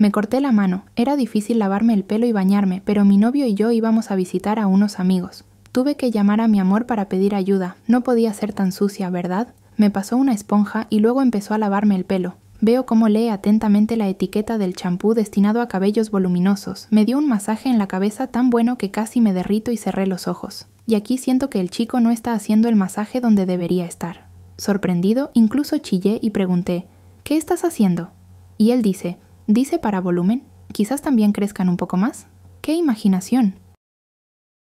Me corté la mano, era difícil lavarme el pelo y bañarme, pero mi novio y yo íbamos a visitar a unos amigos. Tuve que llamar a mi amor para pedir ayuda, no podía ser tan sucia, ¿verdad? Me pasó una esponja y luego empezó a lavarme el pelo. Veo cómo lee atentamente la etiqueta del champú destinado a cabellos voluminosos. Me dio un masaje en la cabeza tan bueno que casi me derrito y cerré los ojos. Y aquí siento que el chico no está haciendo el masaje donde debería estar. Sorprendido, incluso chillé y pregunté, ¿Qué estás haciendo? Y él dice, Dice para volumen, quizás también crezcan un poco más. ¡Qué imaginación!